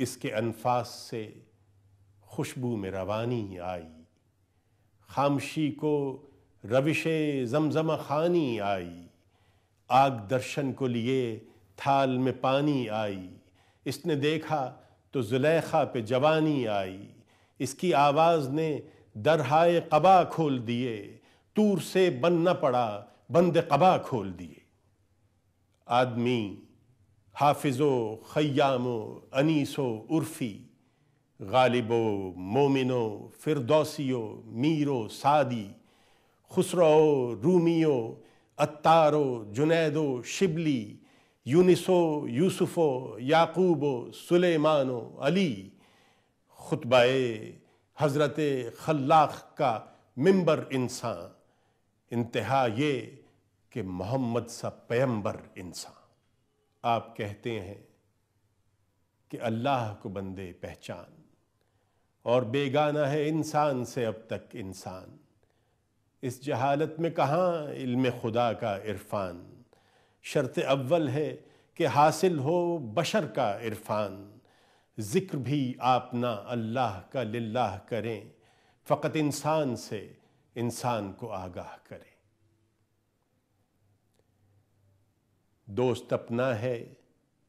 इसके अनफास से खुशबू में रवानी आई खामशी को रविश जमजम खानी आई आग दर्शन को लिए थाल में पानी आई इसने देखा तो जुलेखा पे जवानी आई इसकी आवाज़ ने दरहाए कबा खोल दिए तूर से बन न पड़ा बंद कबा खोल दिए आदमी हाफिज़ो खयामो अनीसो उर्फ़ी गालिबो मोमिनो फिरदौसियो मीरो सादी खुसरो रूमियो अत्तारो जुनेदो शिबली यूनिसो यूसुफ़ो याकूबो सुलेमानो अली खुतबाए हज़रत खल्लाख का मंबर इंसान इंतहा ये कि मोहम्मद सा पैम्बर इंसान आप कहते हैं कि अल्लाह को बंदे पहचान और बेगाना है इंसान से अब तक इंसान इस जहालत में कहाँ इल्म खुदा का इरफान शर्त अव्वल है कि हासिल हो बशर का इरफान ज़िक्र भी आप ना अल्लाह का लिल्लाह करें फ़कत इंसान से इंसान को आगाह करें दोस्त अपना है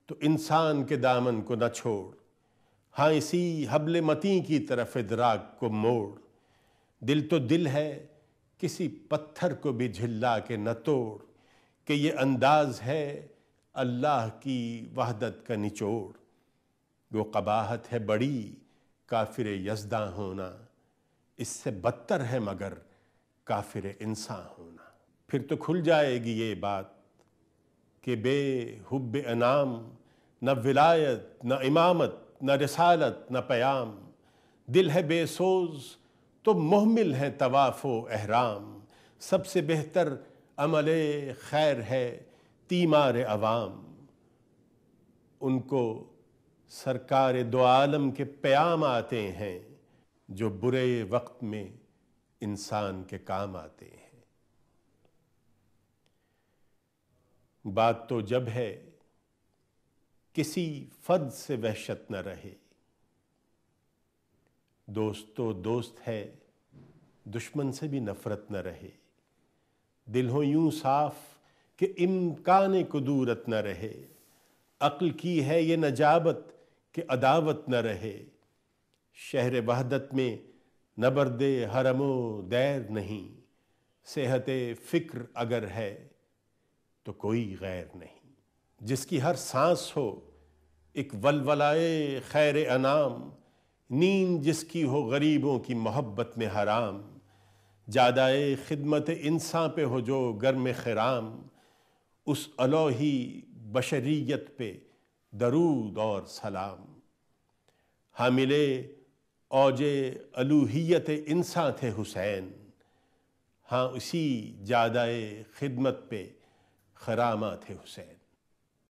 तो इंसान के दामन को न छोड़ हाँ इसी हबल मती की तरफ इदराक को मोड़ दिल तो दिल है किसी पत्थर को भी झिल्ला के न तोड़ कि ये अंदाज है अल्लाह की वहदत का निचोड़ वो कबाहत है बड़ी काफिर यजदा होना इससे बदतर है मगर काफिर इंसान होना फिर तो खुल जाएगी ये बात कि बे हुब अनाम न विलायत न इमामत न रसालत न प्याम दिल है बेसोज तो महमिल हैं तवाफ़ो अहराम सबसे बेहतर अमल खैर है तीमार अवाम उनको सरकार दो आलम के प्याम आते हैं जो बुरे वक्त में इंसान के काम आते हैं बात तो जब है किसी फर्द से वहशत न रहे दोस्त तो दोस्त है दुश्मन से भी नफरत न रहे दिल हो यूं साफ कि इम्कान कुदूरत न रहे अक्ल की है ये नजाबत कि अदावत न रहे शहर वहदत में नबरदे हरमो दैर नहीं सेहत फ़िक्र अगर है तो कोई गैर नहीं जिसकी हर सांस हो एक वलवलाए खैर अनाम नींद जिसकी हो गरीबों की मोहब्बत में हराम जादाए खिदमत इंसान पे हो जो गर्म खराम उस अलोही बशरीत पे दरूद और सलाम हामिले औजे अलूहियत इंसान थे हुसैन हाँ उसी जादाए खिदमत पे खरामा थे हुसैन